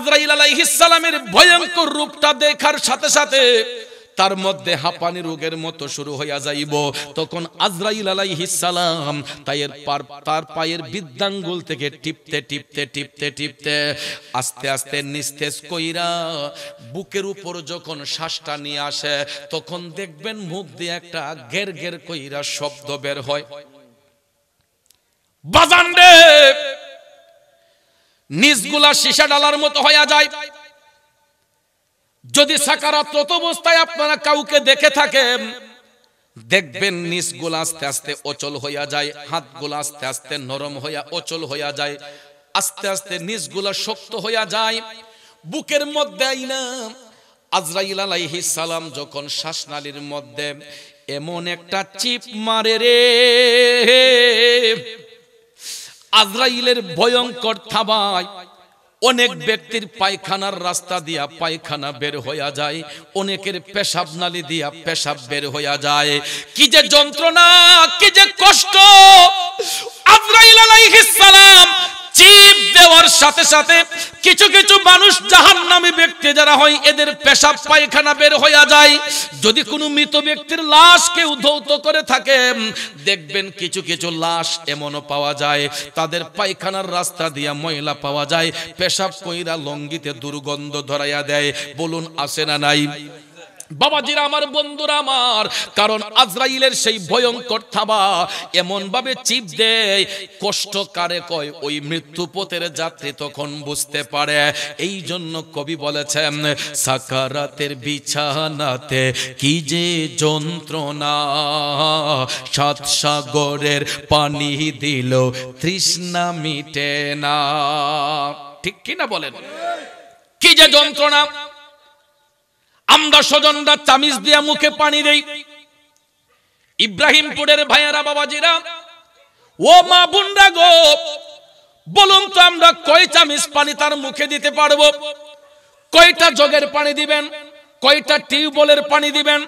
আজরাইল আলাইহিসালামের ভয়ঙ্কর রূপটা দেখার সাথে সাথে তার মধ্যে হাঁপানি রোগের মতো শুরু হইয়া যাইব তখন আজরাইল আলাই হিসালাম তাইয়ের পার তার পায়ের বিদ্যাঙ্গুল থেকে টিপতে টিপতে টিপতে টিপতে আস্তে আস্তে নিস্তেজ কইরা বুকের উপর যখন শ্বাসটা নিয়ে আসে তখন দেখবেন মুখ দিয়ে একটা গের গের কইরা শব্দ বের হয় বাজান রে নিজগুলা শিশা ডালার মতো হয়ে যায় যদি সাকারাত্মক অবস্থায় আপনারা কাউকে দেখে থাকেন দেখবেন নিচগুলা আস্তে আস্তে অচল হইয়া যায় হাতগুলা আস্তে আস্তে নরম হইয়া অচল হইয়া যায় আস্তে আস্তে নিজগুলা শক্ত হইয়া যায় বুকের মধ্যে আইলাম আজরাইল আলাইহি সালাম যখন শ্বাসনালীর মধ্যে এমন একটা চিপ মারে রে আজরাইলের ভয়ঙ্কর থাবায় অনেক ব্যক্তির পায়খানার রাস্তা দিয়া পায়খানা বের হইয়া যায় অনেকের পেশাব নালি দিয়া পেশাব বের হইয়া যায় কি যে যন্ত্রণা কি যে কষ্ট আজরাইল আলাইহিস সালাম দেওয়ার সাথে সাথে কিছু কিছু মানুষ জাহান নামে ব্যক্তি যারা হয় এদের পেশাব পায়খানা বের হইয়া যায় যদি কোনো মৃত ব্যক্তির লাশ কে উদ্ধৌত করে থাকে দেখবেন কিছু কিছু লাশ এমনও পাওয়া যায় তাদের পায়খানার রাস্তা দিয়া ময়লা পাওয়া যায় পেশাব কইরা লঙ্গিতে দুর্গন্ধ ধরাইয়া দেয় বলুন আসে না নাই বাবাজিরা আমার বন্ধুরা আমার কারণ আজরাইলের সেই ভয়ঙ্কর থাবা এমন ভাবে চিপ দেয় কষ্ট কারে কয় ওই মৃত্যু পথের যাত্রী তখন বুঝতে পারে এই জন্য কবি বলেছেন সাকারাতের বিছানাতে কি যে যন্ত্রণা সাত সাগরের পানি দিল তৃষ্ণা মিটে না ঠিক কিনা বলেন কি যে যন্ত্রণা আমরা স্বজনরা চামিজ দিয়া মুখে পানি দেই ইব্রাহিমপুরের ভাইয়ারা বাবাজিরা ও মা বুনরা গো বলুন তো আমরা কয় চামিজ পানি তার মুখে দিতে পারবো কয়টা জগের পানি দিবেন কয়টা টিউবওয়েলের পানি দিবেন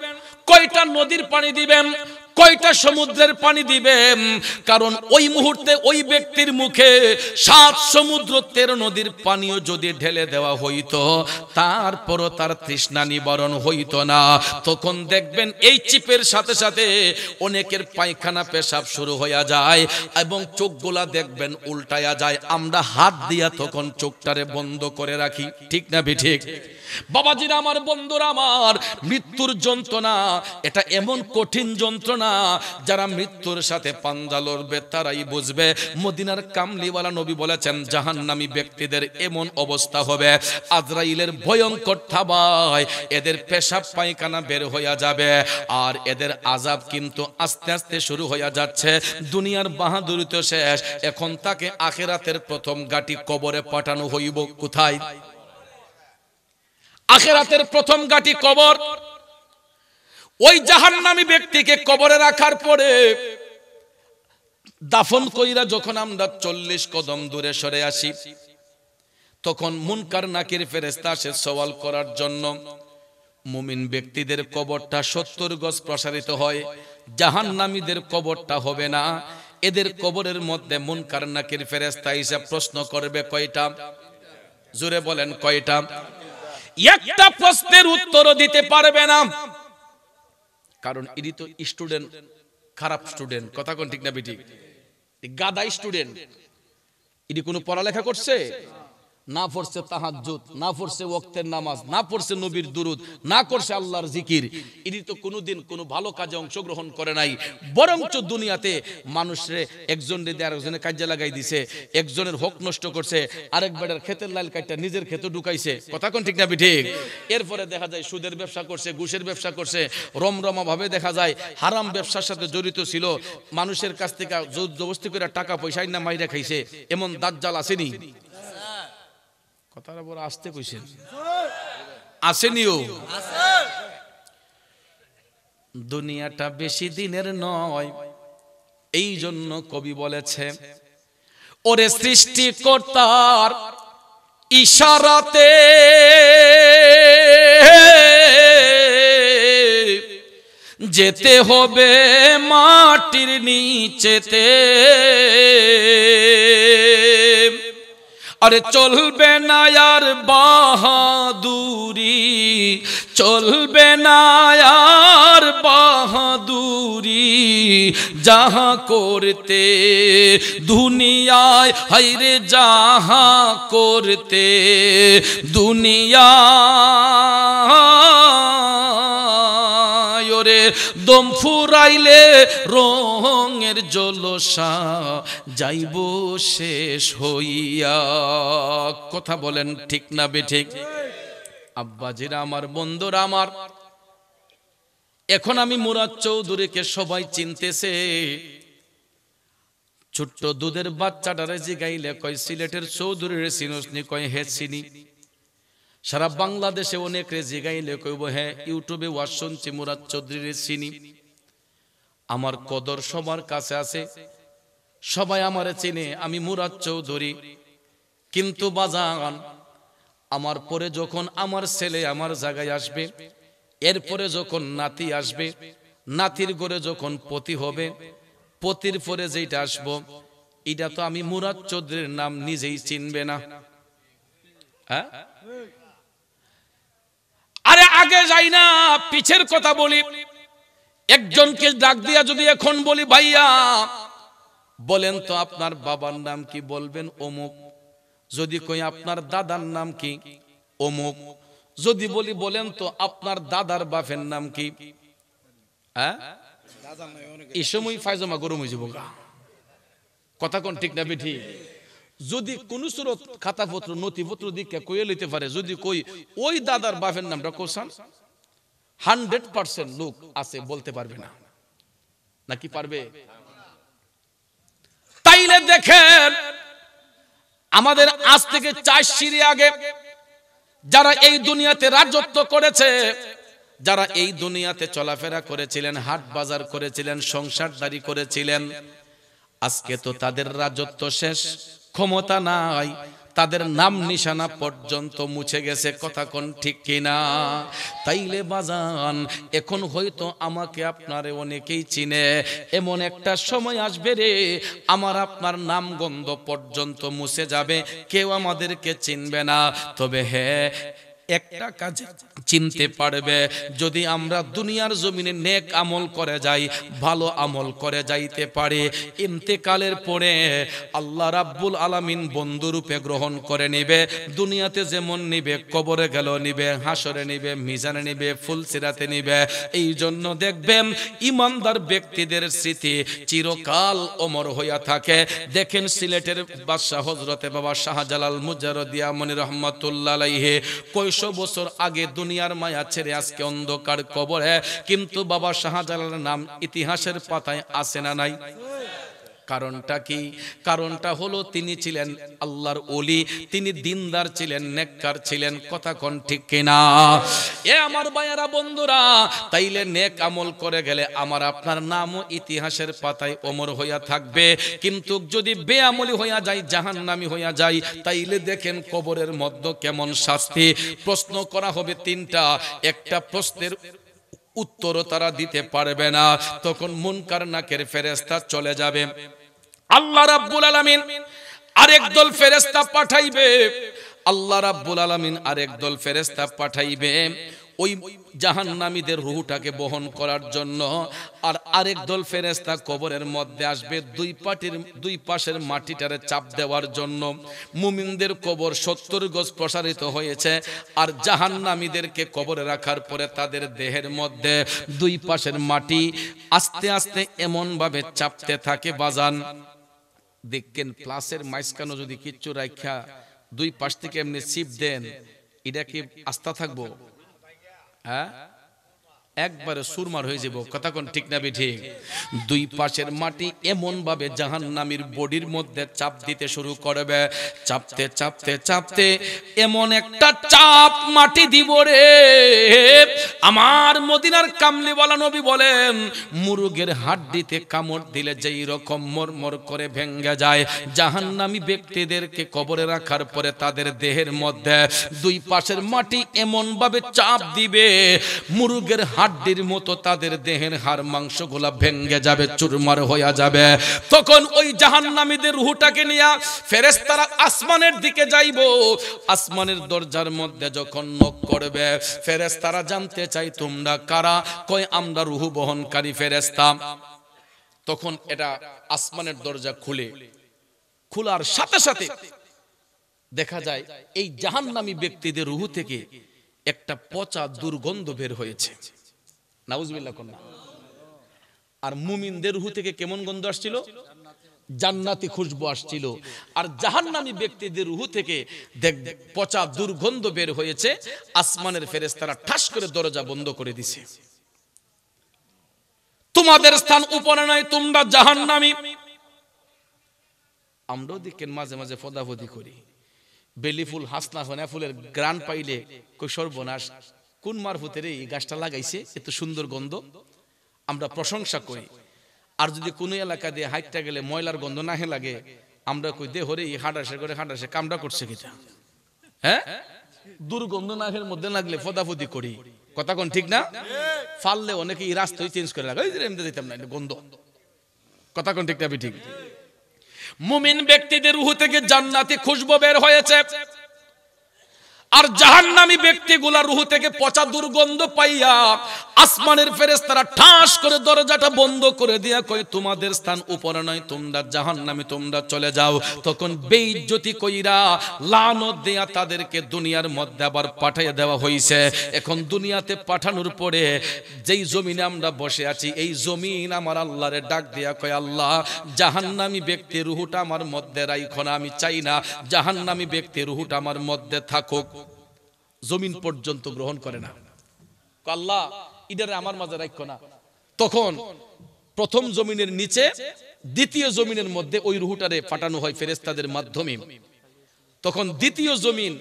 কয়টা নদীর পানি দিবেন কয়টা সমুদ্রের পানি দিবে কারণ ওই মুহূর্তে ওই ব্যক্তির মুখে সাত সমুদ্র তেরো নদীর পানিও যদি ঢেলে দেওয়া হইত তারপরও তার তৃষ্ণা নিবারণ হইতো না তখন দেখবেন এই চিপের সাথে সাথে অনেকের পায়খানা পেশাব শুরু হইয়া যায় এবং চোখগুলা দেখবেন উল্টায়া যায় আমরা হাত দিয়া তখন চোখটারে বন্ধ করে রাখি ঠিক না বি ঠিক বাবাজির আমার বন্ধুরা আমার মৃত্যুর যন্ত্রণা এটা এমন কঠিন যন্ত্রণা না যারা মৃত্যুর সাথে পাঞ্জা লড়বে তারাই বুঝবে মদিনার কামলিওয়ালা নবী বলেছেন জাহান জাহান্নামী ব্যক্তিদের এমন অবস্থা হবে আজরাইলের ভয়ঙ্কর থাবায় এদের পেশাব পায়খানা বের হইয়া যাবে আর এদের আজাব কিন্তু আস্তে আস্তে শুরু হইয়া যাচ্ছে দুনিয়ার বাহাদুরি তো শেষ এখন তাকে আখেরাতের প্রথম গাটি কবরে পাঠানো হইব কোথায় আখেরাতের প্রথম গাটি কবর ওই জাহান্নামী ব্যক্তিকে কবরে রাখার পরে দাফন কইরা যখন আমরা চল্লিশ কদম দূরে সরে আসি তখন মুনকার নাকির ফেরেস্তা সে সওয়াল করার জন্য মুমিন ব্যক্তিদের কবরটা সত্তর গজ প্রসারিত হয় নামীদের কবরটা হবে না এদের কবরের মধ্যে মুনকার নাকির ফেরেস্তা হিসেবে প্রশ্ন করবে কয়টা জোরে বলেন কয়টা একটা প্রশ্নের উত্তরও দিতে পারবে না কারণ ইনি তো স্টুডেন্ট খারাপ স্টুডেন্ট কথা কোন ঠিক না বেটি গাদা স্টুডেন্ট ইনি কোনো পড়ালেখা করছে না পড়ছে তাহাজুদ না পড়ছে ওক্তের নামাজ না পড়ছে নবীর দুরুদ না করছে আল্লাহর জিকির ইনি তো কোনোদিন কোনো ভালো কাজে অংশগ্রহণ করে নাই বরঞ্চ দুনিয়াতে মানুষরে একজন দিয়ে আরেকজনের কাজে লাগাই দিছে একজনের হক নষ্ট করছে আরেক বেড়ার ক্ষেতের লাল কাজটা নিজের ক্ষেতে ঢুকাইছে কথা কোন ঠিক না বি ঠিক এরপরে দেখা যায় সুদের ব্যবসা করছে ঘুষের ব্যবসা করছে রমরমাভাবে দেখা যায় হারাম ব্যবসার সাথে জড়িত ছিল মানুষের কাছ থেকে জোর জবস্তি করে টাকা পয়সা না মাইরা খাইছে এমন দাজ্জাল আসেনি কথাটা বড় আসতে কইছেন আসেনিও দুনিয়াটা বেশি দিনের নয় এই জন্য কবি বলেছে ওরে সৃষ্টিকর্তার ইশারাতে যেতে হবে মাটির নিচেতে আরে চলবে না আর বাহাদুরি চলবে না আর বাহাদুরি যাহা করতে দুনিয়ায় হাইরে যাহা করতে দুনিয়া করে দম ফুরাইলে রঙের জলসা যাইব শেষ হইয়া কথা বলেন ঠিক না বেঠিক আব্বাজিরা আমার বন্ধুরা আমার এখন আমি মুরাদ চৌধুরীকে সবাই চিনতেছে ছোট্ট দুধের বাচ্চাটারে জিগাইলে কয় সিলেটের চৌধুরীর চিনসনি কয় হে চিনি সারা বাংলাদেশে অনেক রেজি গাইলে কইব হ্যাঁ ইউটিউবে ওয়াজ শুনছি মুরাদ চৌধুরীর চিনি আমার কদর সবার কাছে আছে সবাই আমার চিনে আমি মুরাদ চৌধুরী কিন্তু বাজান আমার পরে যখন আমার ছেলে আমার জায়গায় আসবে এরপরে যখন নাতি আসবে নাতির গড়ে যখন পতি হবে পতির পরে যেটা আসব এটা তো আমি মুরাদ চৌধুরীর নাম নিজেই চিনবে না হ্যাঁ আগে যাই না পিছের কথা বলি একজনকে ডাক দিয়া যদি এখন বলি ভাইয়া বলেন তো আপনার বাবার নাম কি বলবেন অমুক যদি কই আপনার দাদার নাম কি অমুক যদি বলি বলেন তো আপনার দাদার বাপের নাম কি হ্যাঁ এই সময় ফাইজমা গরম হয়ে যাব কথা কোন ঠিক না বেঠি যদি কোন সুরত খাতাপত্র নথিপত্র দিকে কয়ে লিতে পারে যদি কই ওই দাদার বাপের নামটা কোসান হান্ড্রেড পার্সেন্ট লোক আছে বলতে পারবে না নাকি পারবে তাইলে দেখেন আমাদের আজ থেকে চার সিঁড়ি আগে যারা এই দুনিয়াতে রাজত্ব করেছে যারা এই দুনিয়াতে চলাফেরা করেছিলেন হাট বাজার করেছিলেন সংসারদারি করেছিলেন আজকে তো তাদের রাজত্ব শেষ ক্ষমতা নাই তাদের নাম নিশানা পর্যন্ত মুছে গেছে কথা কোন ঠিক কিনা তাইলে বাজান এখন হয়তো আমাকে আপনারে অনেকেই চিনে এমন একটা সময় আসবে রে আমার আপনার নাম গন্ধ পর্যন্ত মুছে যাবে কেউ আমাদেরকে চিনবে না তবে হ্যাঁ একটা কাজ চিনতে পারবে যদি আমরা দুনিয়ার জমিনে নেক আমল করে যাই ভালো আমল করে যাইতে পারে ইন্তেকালের পরে আল্লাহ রাব্বুল আলামিন বন্ধুরূপে গ্রহণ করে নিবে দুনিয়াতে যেমন নিবে কবরে গেল নিবে হাসরে নিবে মিজানে নিবে ফুলসিরাতে নিবে এই জন্য দেখবেন ইমানদার ব্যক্তিদের স্মৃতি চিরকাল অমর হইয়া থাকে দেখেন সিলেটের বাদশাহ হজরতে বাবা শাহজালাল মুজারদিয়া মনির রহমতুল্লাহ কৈ ছয়শো বছর আগে দুনিয়ার মায়া ছেড়ে আজকে অন্ধকার হ্যাঁ কিন্তু বাবা শাহজালালের নাম ইতিহাসের পাতায় আসে না নাই কারণটা কি কারণটা হলো তিনি ছিলেন আল্লাহর অলি তিনি দিনদার ছিলেন নেককার ছিলেন কথা কোন ঠিক কিনা এ আমার বায়রা বন্ধুরা তাইলে নেক আমল করে গেলে আমার আপনার নামও ইতিহাসের পাতায় অমর হইয়া থাকবে কিন্তু যদি বেআমলি হইয়া যায় নামি হইয়া যায় তাইলে দেখেন কবরের মধ্য কেমন শাস্তি প্রশ্ন করা হবে তিনটা একটা প্রশ্নের উত্তরও তারা দিতে পারবে না তখন মুনকার নাকের ফেরেস্তা চলে যাবে আল্লাহ রাব্বুল আলামিন আরেক দল ফেরেস্তা পাঠাইবে আল্লাহ রাব্বুল আলামিন আরেক দল ফেরেস্তা পাঠাইবে ওই নামীদের রুহুটাকে বহন করার জন্য আর আরেক দল ফেরেস্তা কবরের মধ্যে আসবে দুই পাটির দুই পাশের মাটিটারে চাপ দেওয়ার জন্য মুমিনদের কবর সত্তর গজ প্রসারিত হয়েছে আর নামীদেরকে কবরে রাখার পরে তাদের দেহের মধ্যে দুই পাশের মাটি আস্তে আস্তে এমনভাবে চাপতে থাকে বাজান দেখেন প্লাসের মাইসকানো যদি কিচ্ছু রাখা দুই পাশ থেকে এমনি সিপ দেন এটা কি আস্থা থাকবো Ah. একবারে সুরমার হয়ে যাব কতক্ষণ ঠিক না ঠিক দুই পাশের মাটি এমন ভাবে জাহান্নামীর বডির মধ্যে চাপ দিতে শুরু করবে চাপতে চাপতে চাপতে এমন একটা চাপ মাটি দিব রে আমার মদিনার বলা নবী বলেন মুরুগের দিতে কামড় দিলে যেই রকম মরমর করে ভেঙ্গে যায় জাহান্নামী ব্যক্তিদেরকে কবরে রাখার পরে তাদের দেহের মধ্যে দুই পাশের মাটি এমন ভাবে চাপ দিবে মুরুগের হাট হাড্ডির মতো তাদের দেহের হার মাংস গোলা ভেঙ্গে যাবে চুরমার হইয়া যাবে তখন ওই জাহান নামীদের রুহুটাকে নিয়ে ফেরেস তারা আসমানের দিকে যাইব আসমানের দরজার মধ্যে যখন নক করবে ফেরেস তারা জানতে চাই তোমরা কারা কয় আমরা রুহু বহনকারী ফেরেস্তা তখন এটা আসমানের দরজা খুলে খোলার সাথে সাথে দেখা যায় এই জাহান নামী ব্যক্তিদের রুহু থেকে একটা পচা দুর্গন্ধ বের হয়েছে নাউজবিল্লা কন্যা আর মুমিনদের রুহু থেকে কেমন গন্ধ আসছিল জান্নাতি খুশবু আসছিল আর জাহান্নামি ব্যক্তিদের রুহু থেকে দেখ পচা দুর্গন্ধ বের হয়েছে আসমানের ফেরেস তারা ঠাস করে দরজা বন্ধ করে দিছে তোমাদের স্থান উপরে নাই তোমরা জাহান্নামি আমরাও দেখেন মাঝে মাঝে ফদাফদি করি বেলিফুল হাসনা হনা ফুলের গ্রান পাইলে কই সর্বনাশ কোন মারফতের এই গাছটা লাগাইছে এত সুন্দর গন্ধ আমরা প্রশংসা করি আর যদি কোনো এলাকা দিয়ে হাইটটা গেলে ময়লার গন্ধ না হে লাগে আমরা কই দে এই হাঁটাশে করে হাঁটাসে কামড়া করছে কিটা হ্যাঁ দুর্গন্ধ নাহের মধ্যে লাগলে ফদাফদি করি কথা কোন ঠিক না ফাললে অনেকে রাস্তা রাস্তায় চেঞ্জ করে লাগে এমনি দিতাম না গন্ধ কথা কোন ঠিক না ঠিক মুমিন ব্যক্তিদের রুহ থেকে জান্নাতে খুশবু বের হয়েছে আর জাহান্নামী ব্যক্তিগুলা রুহু থেকে পচা দুর্গন্ধ পাইয়া আসমানের ফেরেস তারা ঠাস করে দরজাটা বন্ধ করে দিয়া কয় তোমাদের স্থান উপরে নয় তোমরা জাহান্নামে তোমরা চলে যাও তখন বেইজ্জতি কইরা লানত দেয়া তাদেরকে দুনিয়ার মধ্যে আবার পাঠাইয়া দেওয়া হইছে এখন দুনিয়াতে পাঠানোর পরে যেই জমিনে আমরা বসে আছি এই জমিন আমার আল্লাহরে ডাক দেয়া কয় আল্লাহ জাহান্নামী ব্যক্তি রুহুটা আমার মধ্যে রাইখো আমি চাই না জাহান্নামী ব্যক্তি রুহুটা আমার মধ্যে থাকুক জমিন পর্যন্ত গ্রহণ করে না আল্লাহ ইডারে আমার মাঝে রাখ না তখন প্রথম জমিনের নিচে দ্বিতীয় জমিনের মধ্যে ওই রুহুটারে ফাটানো হয় ফেরেস্তাদের মাধ্যমে তখন দ্বিতীয় জমিন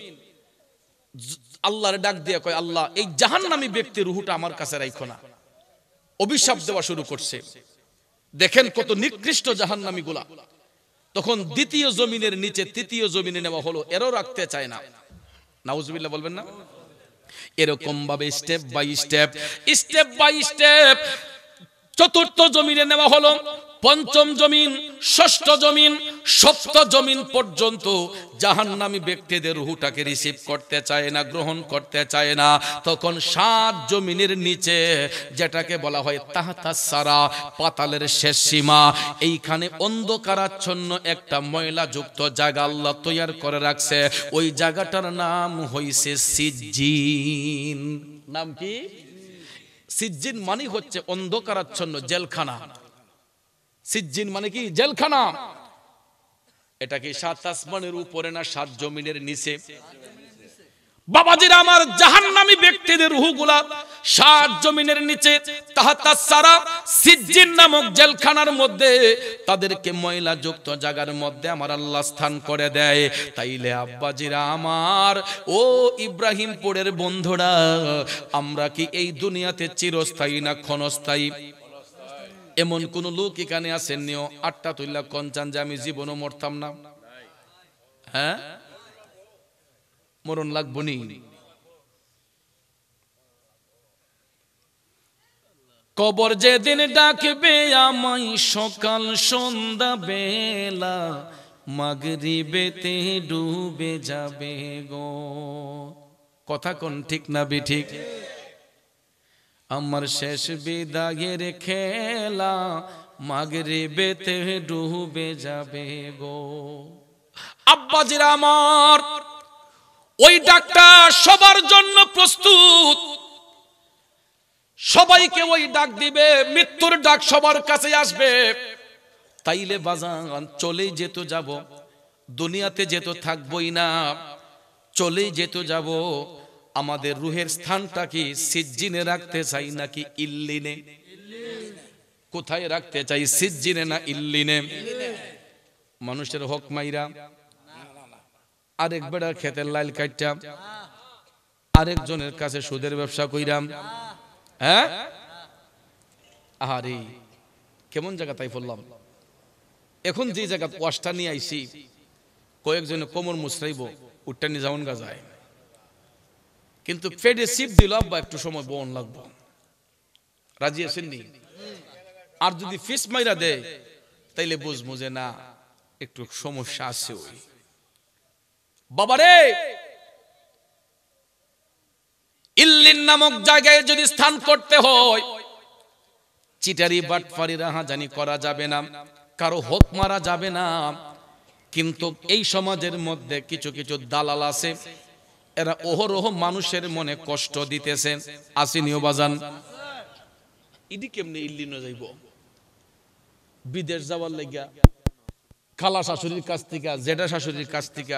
আল্লাহর ডাক দিয়ে কয় আল্লাহ এই জাহান নামী ব্যক্তি রুহুটা আমার কাছে রাখো না অভিশাপ দেওয়া শুরু করছে দেখেন কত নিকৃষ্ট জাহান নামী গোলা তখন দ্বিতীয় জমিনের নিচে তৃতীয় জমিনে নেওয়া হলো এরও রাখতে চায় না নাউজুবিল্লা বলবেন না এরকম ভাবে step by step step by step চতুর্থ জমিনে নেওয়া হলো পঞ্চম জমিন ষষ্ঠ জমিন সপ্ত জমিন পর্যন্ত জাহান্নামি ব্যক্তিদের রুহুটাকে রিসিভ করতে চায় না গ্রহণ করতে চায় না তখন সাত জমিনের নিচে যেটাকে বলা হয় তাহাতা সারা পাতালের শেষ সীমা এইখানে অন্ধকারাচ্ছন্ন একটা ময়লাযুক্ত জায়গা আল্লাহ তৈয়ার করে রাখছে ওই জায়গাটার নাম হইছে সিজিন নাম কি সিজিন মানে হচ্ছে অন্ধকারাচ্ছন্ন জেলখানা সিজ্জিন মানে কি জেলখানা এটা কি সাত আসমানের উপরে না সাত জমিনের নিচে বাবাজির আমার জাহান্নামী ব্যক্তিদের রুহুগুলা সাত জমিনের নিচে তাহাতা সারা সিজ্জিন নামক জেলখানার মধ্যে তাদেরকে ময়লা যুক্ত জায়গার মধ্যে আমার আল্লাহ স্থান করে দেয় তাইলে আব্বাজিরা আমার ও ইব্রাহিমপুরের বন্ধুরা আমরা কি এই দুনিয়াতে চিরস্থায়ী না ক্ষণস্থায়ী এমন কোন লোক এখানে আসেন নিও আটটা তৈলা কঞ্চান যে আমি জীবনও মরতাম না হ্যাঁ মরণ লাগবো নি কবর যেদিন ডাকবে আমায় সকাল সন্ধ্যা বেলা মাগরিবেতে ডুবে যাবে গো কথা কোন ঠিক না বি ঠিক আমার শেষ বিদাগের খেলা মাগরে বেতে ডুবে যাবে গো আব্বাজির আমার ওই ডাকটা সবার জন্য প্রস্তুত সবাইকে ওই ডাক দিবে মৃত্যুর ডাক সবার কাছে আসবে তাইলে বাজান চলেই যেত যাব দুনিয়াতে যেত থাকবই না চলেই যেত যাব আমাদের রুহের স্থানটা কি সিজ্জিনে রাখতে চাই নাকি ইল্লিনে কোথায় রাখতে চাই সিজ্জিনে না ইল্লিনে মানুষের হক মাইরা আরেক বেড়া খেতের লাইল কাটটা আরেকজনের কাছে সুদের ব্যবসা কইরাম হ্যাঁ আরে কেমন জায়গা তাই বললাম এখন যে জায়গা ওয়াশটা নিয়ে আইসি কয়েকজনে কোমর মুছরাইব উঠটা নিয়ে যাওন গা যায় কিন্তু পেটে সিপ দিল আব্বা একটু সময় বন লাগবো রাজি আসেননি আর যদি ফিস মাইরা দেয় তাইলে বুঝবো যে না একটু সমস্যা আছে ওই বাবারে ইল্লিন নামক জায়গায় যদি স্থান করতে হয় চিটারি বাটফারি জানি করা যাবে না কারো হোক মারা যাবে না কিন্তু এই সমাজের মধ্যে কিছু কিছু দালাল আছে এরা ওহরহ মানুষের মনে কষ্ট দিতেছেন আসিনিও বাজান ইডি কেমনে ইল্লিনো যাইব বিদেশ যাওয়ার লাগিয়া খালা শাশুড়ির কাছ থেকে জেঠা শাশুড়ির কাছ থেকে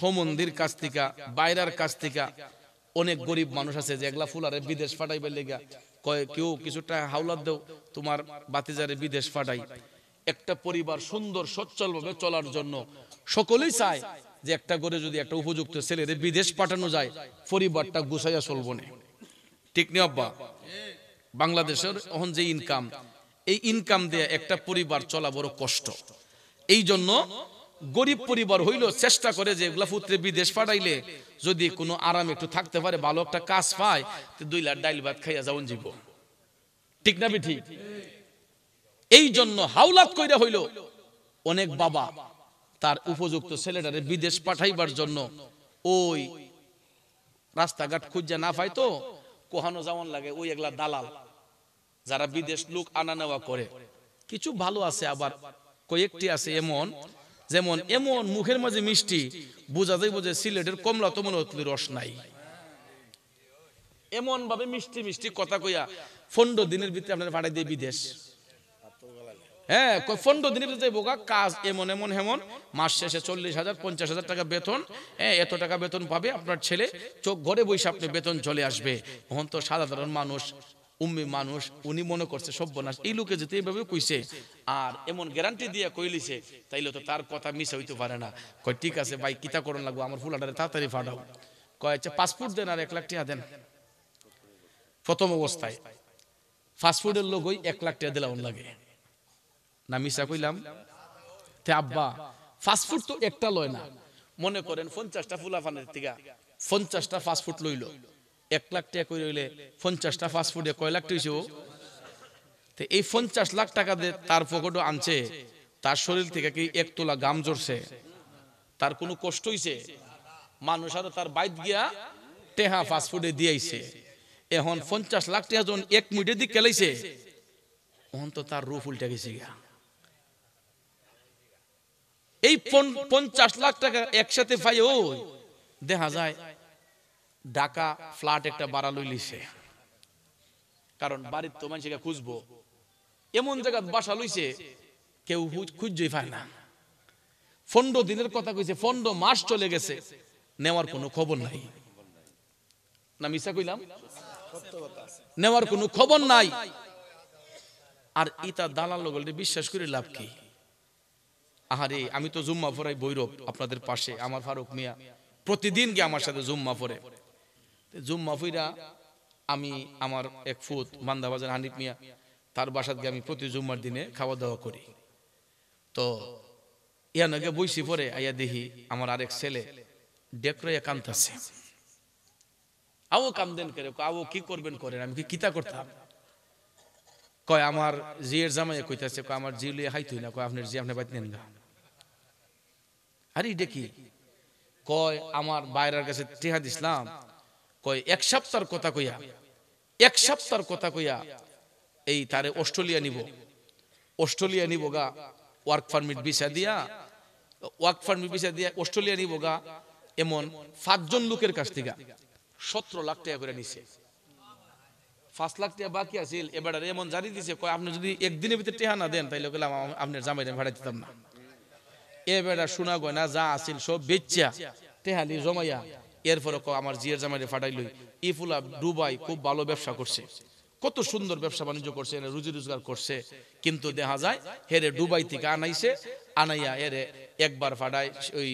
হোমন্দির কাছ থেকে বাইরার কাছ থেকে অনেক গরিব মানুষ আছে যে যেগুলা ফুলারে বিদেশ ফাটাইবার লেগা কয় কেউ কিছুটা হাওলাত দেও তোমার বাতিজারে বিদেশ ফাটাই একটা পরিবার সুন্দর সচ্ছলভাবে চলার জন্য সকলেই চায় যে একটা করে যদি একটা উপযুক্ত ছেলেরে বিদেশ পাঠানো যায় পরিবারটা গুছাইয়া চলবো না ঠিক নেই আব্বা বাংলাদেশের এখন যে ইনকাম এই ইনকাম দিয়ে একটা পরিবার চলা বড় কষ্ট এই জন্য গরিব পরিবার হইল চেষ্টা করে যে এগুলা পুত্রে বিদেশ পাঠাইলে যদি কোনো আরাম একটু থাকতে পারে ভালো একটা কাজ পায় দুই লাখ ডাইল ভাত খাইয়া যাওন জীব ঠিক না বিঠি এই জন্য হাওলাত কইরা হইল অনেক বাবা তার উপযুক্ত ছেলেটারে বিদেশ পাঠাইবার জন্য ওই রাস্তাঘাট খুঁজে না পাই তো কোহানো যাওয়ান লাগে ওই একলা দালাল যারা বিদেশ লোক আনা নেওয়া করে কিছু ভালো আছে আবার কয়েকটি আছে এমন যেমন এমন মুখের মাঝে মিষ্টি বোঝা যায় বোঝে সিলেটের কমলা তো মনে হতলি রস নাই এমন ভাবে মিষ্টি মিষ্টি কথা কইয়া পনেরো দিনের ভিতরে আপনার পাঠাই দিয়ে বিদেশ হ্যাঁ পনেরো দিনের বোকা কাজ এমন এমন হেমন মাস শেষে চল্লিশ হাজার পঞ্চাশ হাজার টাকা বেতন হ্যাঁ এত টাকা বেতন পাবে আপনার ছেলে চোখ ঘরে বসে আপনি বেতন চলে আসবে তখন তো সাধারণ মানুষ উম্মি মানুষ উনি মনে করছে সব্যনাশ এই লোকে যেতে এইভাবে কইছে আর এমন গ্যারান্টি দিয়ে কইলিছে তাইলে তো তার কথা মিস হইতে পারে না কয় ঠিক আছে ভাই কিতা করণ লাগবো আমার ফুলাটারে তাড়াতাড়ি ফাটাও কয় আচ্ছা পাসপোর্ট দেন আর এক লাখ টাকা দেন প্রথম অবস্থায় ফাস্টফুডের লোক ওই এক লাখ টাকা দিলাম লাগে না মিশা কইলাম তে আব্বা ফাস্টফুড তো একটা লয় না মনে করেন পঞ্চাশটা ফানের টিকা পঞ্চাশটা ফাস্টফুড লইল এক লাখ টাকা করে রইলে পঞ্চাশটা ফাস্টফুডে কয় লাখ টাকা তো এই পঞ্চাশ লাখ টাকা দিয়ে তার পকেটও আনছে তার শরীর থেকে কি এক তোলা গাম জড়ছে তার কোনো কষ্ট হইছে মানুষ আরো তার বাইত গিয়া টেহা ফাস্টফুডে দিয়েছে এখন পঞ্চাশ লাখ টাকা জন এক মিনিটে দিক কেলাইছে অন্ত তার রূপ উল্টে গেছে গিয়া এই পঞ্চাশ লাখ টাকা একসাথে পাই ও দেখা যায় ঢাকা ফ্ল্যাট একটা বাড়া লইলিছে কারণ বাড়ির তো মানুষকে খুঁজবো এমন জায়গা বাসা লইছে কেউ খুঁজই পায় না ফন্ড দিনের কথা কইছে ফন্ড মাস চলে গেছে নেওয়ার কোনো খবর নাই না মিশা কইলাম নেওয়ার কোনো খবর নাই আর ইতা দালাল লগলটি বিশ্বাস করে লাভ কি আহারে আমি তো জুম্মা ফোরাই বৈরব আপনাদের পাশে আমার ফারুক মিয়া প্রতিদিন গিয়ে আমার সাথে জুম্মা ফোরে জুম্মা ফুইরা আমি আমার এক ফুত মান্দাবাজার হানিফ মিয়া তার বাসাতে আমি প্রতি জুম্মার দিনে খাওয়া দাওয়া করি তো নাকি বইসি পরে আইয়া দেখি আমার আরেক ছেলে ডেকরাইয়া কান্তাছে আও কামদেন করে আও কি করবেন করেন আমি কি কিতা করতাম কয় আমার জিয়ের জামাইয়া কইতাছে কয় আমার জি লিয়ে হাইতই না কয় আপনার জি আপনি বাইতেন না আর এটা কয় আমার বাইরের কাছে তেহাদ ইসলাম কয় এক সপ্তাহ কথা কইয়া এক সপ্তাহ কথা কইয়া এই তারে অস্ট্রেলিয়া নিব অস্ট্রেলিয়া নিব গা ওয়ার্ক পারমিট বিষা দিয়া ওয়ার্ক পারমিট বিষা দিয়া অস্ট্রেলিয়া নিব গা এমন পাঁচজন লোকের কাছ থেকে সতেরো লাখ টাকা করে নিছে পাঁচ লাখ টাকা বাকি আছে এবার এমন জারি দিছে কয় আপনি যদি একদিনের ভিতরে টেহা না দেন তাইলে গেলাম আপনার জামাই ভাড়া দিতাম না এ শোনা সোনা গয়না যা আসিল সব বেচিয়া তেহালি জমাইয়া এরপরে আমার জিয়ার জামাই ফাটাইল ই ফুলা ডুবাই খুব ভালো ব্যবসা করছে কত সুন্দর ব্যবসা বাণিজ্য করছে রুজি রোজগার করছে কিন্তু দেখা যায় হেরে ডুবাই থেকে আনাইছে আনাইয়া এরে একবার ফাটাই ওই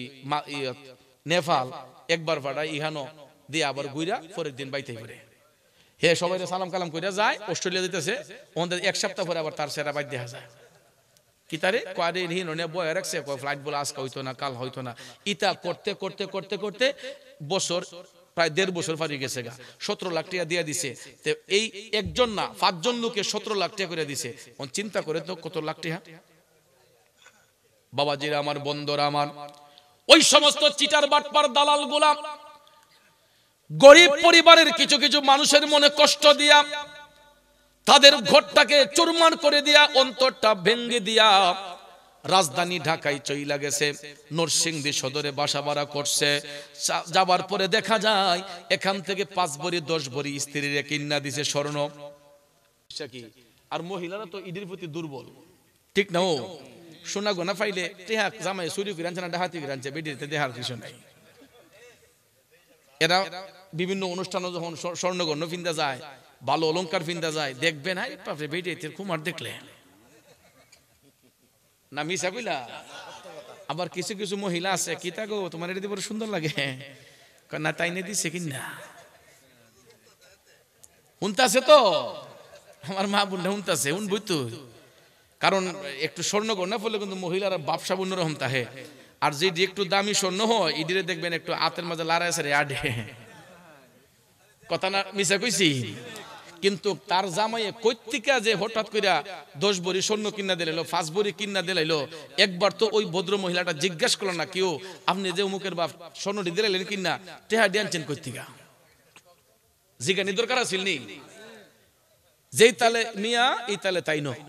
নেপাল একবার ফাটায় ইহানো দিয়ে আবার গুইরা পরের দিন বাইতে ঘুরে হে সবাই সালাম কালাম কইরা যায় অস্ট্রেলিয়া দিতেছে ওদের এক সপ্তাহ পরে আবার তার সেরা বাইর দেখা যায় কিতারে কোয়ারের হিন অনেক বয়ে রাখছে কয় ফ্লাইট বলে আজকে হইতো না কাল হইতো না ইতা করতে করতে করতে করতে বছর প্রায় দেড় বছর পাড়িয়ে গেছে গা সতেরো লাখ টাকা দিয়ে দিছে তো এই একজন না পাঁচজন লোকে সতেরো লাখ টাকা করে দিছে ওন চিন্তা করে তো কত লাখ টাকা বাবাজিরা আমার বন্দর আমার ওই সমস্ত চিটার বাটপার দালাল গোলাম গরিব পরিবারের কিছু কিছু মানুষের মনে কষ্ট দিয়া তাদের ঘরটাকে চুরমার করে দিয়া অন্তরটা ভেঙ্গে দিয়া রাজধানী ঢাকায় চইলা গেছে নরসিংদী সদরে বাসা ভাড়া করছে যাবার পরে দেখা যায় এখান থেকে পাঁচ বড়ি দশ বড়ি স্ত্রীরে কিন্না দিছে স্বর্ণ আচ্ছা আর মহিলারা তো ঈদের প্রতি দুর্বল ঠিক না ও সোনা গোনা পাইলে টেহা জামাই সুরি করে না ডাহাতি করে বেডিতে দেহার কিছু নাই এরা বিভিন্ন অনুষ্ঠানে যখন স্বর্ণগণ্য ফিন্দা যায় ভালো অলঙ্কার ফিন্দা যায় দেখবেন আরে বাপরে বেটে কুমার দেখলে না মিশা কইলা আবার কিছু কিছু মহিলা আছে কি গো তোমার এটা বড় সুন্দর লাগে না তাই না দিছে কিনা শুনতাছে হুনতাছে তো আমার মা বোনটা হুনতাছে হুন বুঝতো কারণ একটু স্বর্ণ গহনা ফলে কিন্তু মহিলারা বাপসা অন্যরকম তাহে আর যে একটু দামি স্বর্ণ হয় ইডিরে দেখবেন একটু আতের মাঝে লারা আছে রে আডে কথা না মিশা কইছি কিন্তু তার জামাইয়ে কৈত্তিকা যে হঠাৎ করিয়া দশ বড়ি স্বর্ণ কিনা দিলাইলো পাঁচ বড়ি কিনা দিলাইলো একবার তো ওই ভদ্র মহিলাটা জিজ্ঞাসা করলো না কেউ আপনি যে অমুকের বাপ স্বর্ণটি দিলাইলেন কিনা টেহা ডিয়ানছেন কৈত্তিকা জিজ্ঞানি দরকার আছিল নি যেই তালে মিয়া এই তালে তাই নয়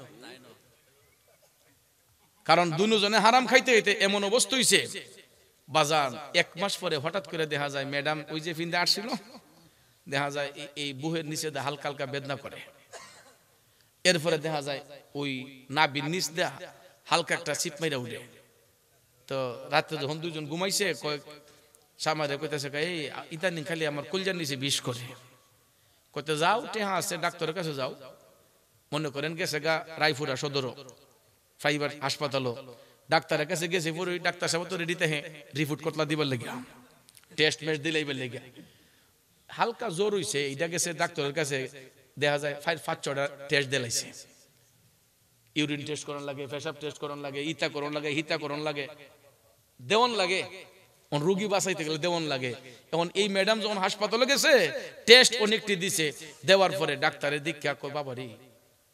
কারণ দুজনে হারাম খাইতে হইতে এমন অবস্থা হইছে বাজার এক মাস পরে হঠাৎ করে দেখা যায় ম্যাডাম ওই যে ফিন্দে আসছিল দেখা যায় এই বুহের নিচে হালকা হালকা বেদনা করে এরপরে দেখা যায় ওই নাবির নিচ দেয়া হালকা একটা ছিপ মাইরা উঠে তো রাত্রে যখন দুজন ঘুমাইছে কয়েক সামারে কইতেছে এই ইদানিং খালি আমার কলজার নিচে বিষ করে কইতে যাও টেহা আছে ডাক্তারের কাছে যাও মনে করেন গেছে গা রায়পুরা সদর প্রাইভেট হাসপাতালও ডাক্তারের কাছে গেছে পুরো ডাক্তার সাহেব তো রেডিতে হ্যাঁ রিপোর্ট কতলা দিবার লেগে টেস্ট মেস্ট এবার লেগে হালকা জোর হইছে এটা গেছে ডাক্তারের কাছে দেখা যায় ফাট ছটা টেস্ট দিলাইছে ইউরিন টেস্ট করন লাগে পেশাব টেস্ট করন লাগে ইতা করন লাগে হিতা করন লাগে দেওয়ান লাগে এখন রুগী বাঁচাইতে গেলে দেওয়ান লাগে এখন এই ম্যাডাম যখন হাসপাতালে গেছে টেস্ট অনেকটি দিছে দেওয়ার পরে ডাক্তারের দীক্ষা কয় বাবারি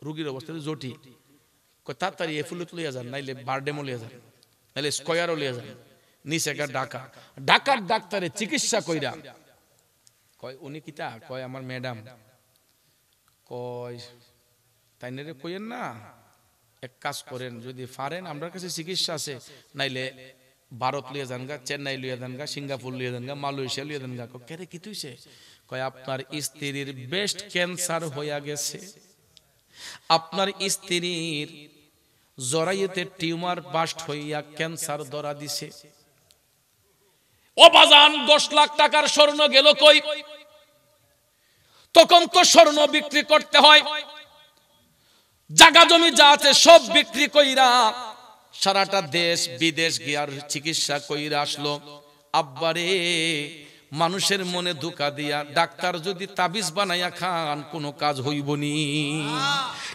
রুগীর অবস্থা জটিল কয় তাড়াতাড়ি এ ফুলত লইয়া যান নাইলে বারডেমও লইয়া যান নাইলে স্কয়ারও লইয়া যান নিচে ডাকা ডাকার ডাক্তারে চিকিৎসা কইরা কয় উনি কিতা কয় আমার ম্যাডাম কয় তাই নেরে কইেন না এক কাজ করেন যদি পারেন আমার কাছে চিকিৎসা আছে নাইলে ভারত লিয়ে যানগা চেন্নাই লিয়ে যানগা সিঙ্গাপুর লিয়ে যানগা মালয়েশিয়া লিয়ে যানগা কেরে কি তুইছে কয় আপনার স্ত্রীর বেস্ট ক্যান্সার হইয়া গেছে আপনার স্ত্রীর জরাইতে টিউমার বাস্ট হইয়া ক্যান্সার ধরা দিছে ও বাজান দশ লাখ টাকার স্বর্ণ গেল কই তখন তো স্বর্ণ বিক্রি করতে হয় জাগা জমি যা আছে সব বিক্রি কইরা সারাটা দেশ বিদেশ গিয়ার চিকিৎসা কইরা আসলো আব্বারে মানুষের মনে ধোকা দিয়া ডাক্তার যদি তাবিজ বানাইয়া খান কোনো কাজ হইব নি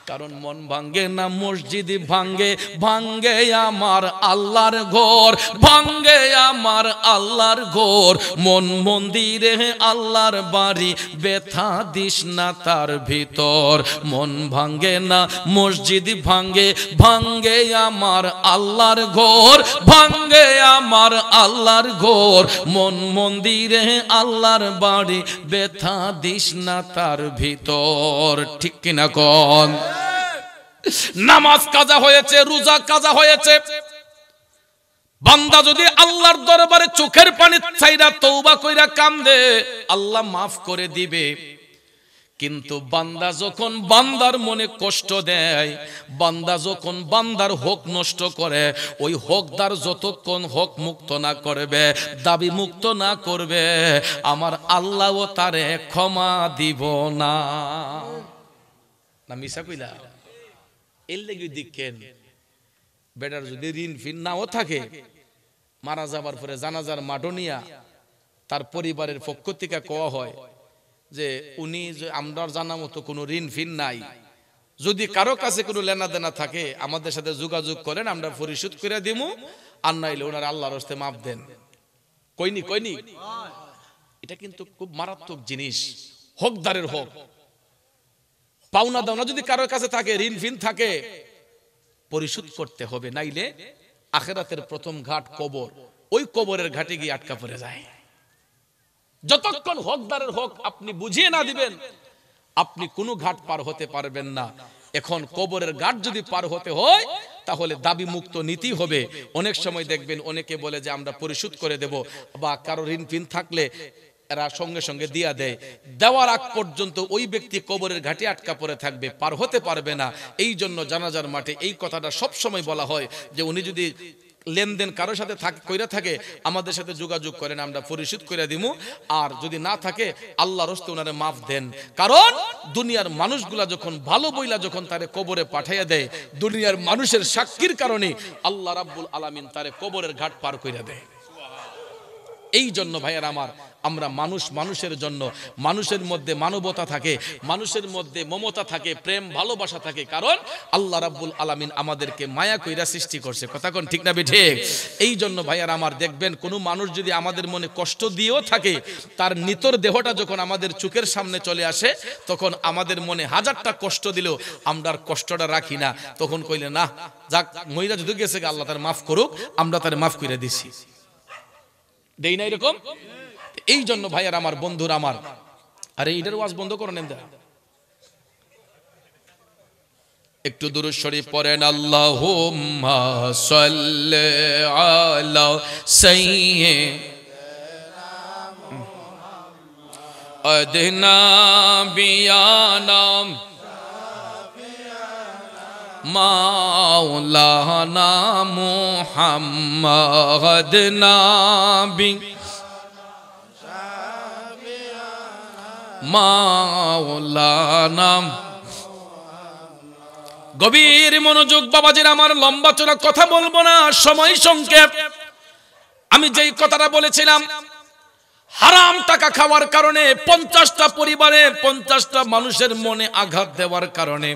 কারণ মন ভাঙ্গে না মসজিদ ভাঙ্গে ভাঙ্গে আমার আল্লাহর ঘর ভাঙ্গে আমার আল্লাহর ঘর মন মন্দিরে আল্লাহর বাড়ি ব্যথা দিস না তার ভিতর মন ভাঙ্গে না মসজিদ ভাঙ্গে ভাঙ্গে আমার আল্লাহর ঘর ভাঙ্গে আমার আল্লাহর ঘর মন মন্দিরে আল্লাহর বাড়ি ব্যথা দিস না তার ভিতর ঠিক কিনা কন নামাজ কাজা হয়েছে রোজা কাজা হয়েছে বান্দা যদি আল্লাহর দরবারে চোখের পানি চাইরা তৌবা কইরা কান্দে আল্লাহ মাফ করে দিবে কিন্তু বান্দা যখন বান্দার মনে কষ্ট দেয় বান্দা যখন বান্দার হোক নষ্ট করে ওই হকদার যতক্ষণ হক মুক্ত না করবে দাবি মুক্ত না করবে আমার আল্লাহও তারে ক্ষমা দিব না না মিশা কইলা এর লেগে দেখেন বেটার যদি ঋণ ফিন নাও থাকে মারা যাবার পরে জানাজার মাডনিয়া তার পরিবারের পক্ষ থেকে কওয়া হয় যে উনি আমরা জানা মতো কোনো ঋণ ফিন নাই যদি কারো কাছে কোনো লেনা দেনা থাকে আমাদের সাথে যোগাযোগ করেন আমরা পরিশোধ করে দিব আর নাইলে ওনার আল্লাহর হস্তে মাপ দেন কইনি কইনি এটা কিন্তু খুব মারাত্মক জিনিস হকদারের হক পাওনা দাওনা যদি কারো কাছে থাকে ঋণ ফিন থাকে পরিশোধ করতে হবে নাইলে আখেরাতের প্রথম ঘাট কবর ওই কবরের ঘাটে গিয়ে আটকা পড়ে যায় যতক্ষণ হকদারের হক আপনি বুঝিয়ে না দিবেন আপনি কোনো ঘাট পার হতে পারবেন না এখন কবরের ঘাট যদি পার হতে হয় তাহলে দাবি মুক্ত নীতি হবে অনেক সময় দেখবেন অনেকে বলে যে আমরা পরিশোধ করে দেব বা কারো ঋণ ফিন থাকলে এরা সঙ্গে সঙ্গে দিয়া দেয় দেওয়ার আগ পর্যন্ত ওই ব্যক্তি কবরের ঘাটে আটকা পড়ে থাকবে পার হতে পারবে না এই জন্য জানাজার মাঠে এই কথাটা সব সময় বলা হয় যে উনি যদি লেনদেন কারোর সাথে কইরা থাকে আমাদের সাথে যোগাযোগ করেন আমরা পরিশোধ করে দিব আর যদি না থাকে আল্লাহ রস্তে ওনারে মাফ দেন কারণ দুনিয়ার মানুষগুলা যখন ভালো বইলা যখন তারে কবরে পাঠাইয়া দেয় দুনিয়ার মানুষের সাক্ষীর কারণে আল্লাহ রাব্বুল আলামিন তারে কবরের ঘাট পার কইরা দেয় এই জন্য ভাইয়ের আমার আমরা মানুষ মানুষের জন্য মানুষের মধ্যে মানবতা থাকে মানুষের মধ্যে মমতা থাকে প্রেম ভালোবাসা থাকে কারণ আল্লাহ রাব্বুল আলামিন আমাদেরকে মায়া কইরা সৃষ্টি করছে কথা কোন ঠিক না ঠিক এই জন্য ভাইয়ার আমার দেখবেন কোনো মানুষ যদি আমাদের মনে কষ্ট দিয়েও থাকে তার নিতর দেহটা যখন আমাদের চোখের সামনে চলে আসে তখন আমাদের মনে হাজারটা কষ্ট দিলেও আমরা কষ্টটা রাখি না তখন কইলে না যাক মহিলা যদি গেছে আল্লাহ তার মাফ করুক আমরা তার মাফ করে দিছি দেই না এরকম এই জন্য ভাইয়ার আমার বন্ধুর আমার আরে এইটার ওয়াজ বন্ধ করে নেন একটু দূর শরীফ পড়েন আল্লাহ আলা সাইয়ে অধনা বিয়ানাম মাওলানা মুহাম্মদ নাবি মাওলানা গভীর মনোযোগ বাবাজির আমার লম্বা চোরা কথা বলবো না সময় সংক্ষেপ আমি যেই কথাটা বলেছিলাম হারাম টাকা খাওয়ার কারণে পঞ্চাশটা পরিবারে পঞ্চাশটা মানুষের মনে আঘাত দেওয়ার কারণে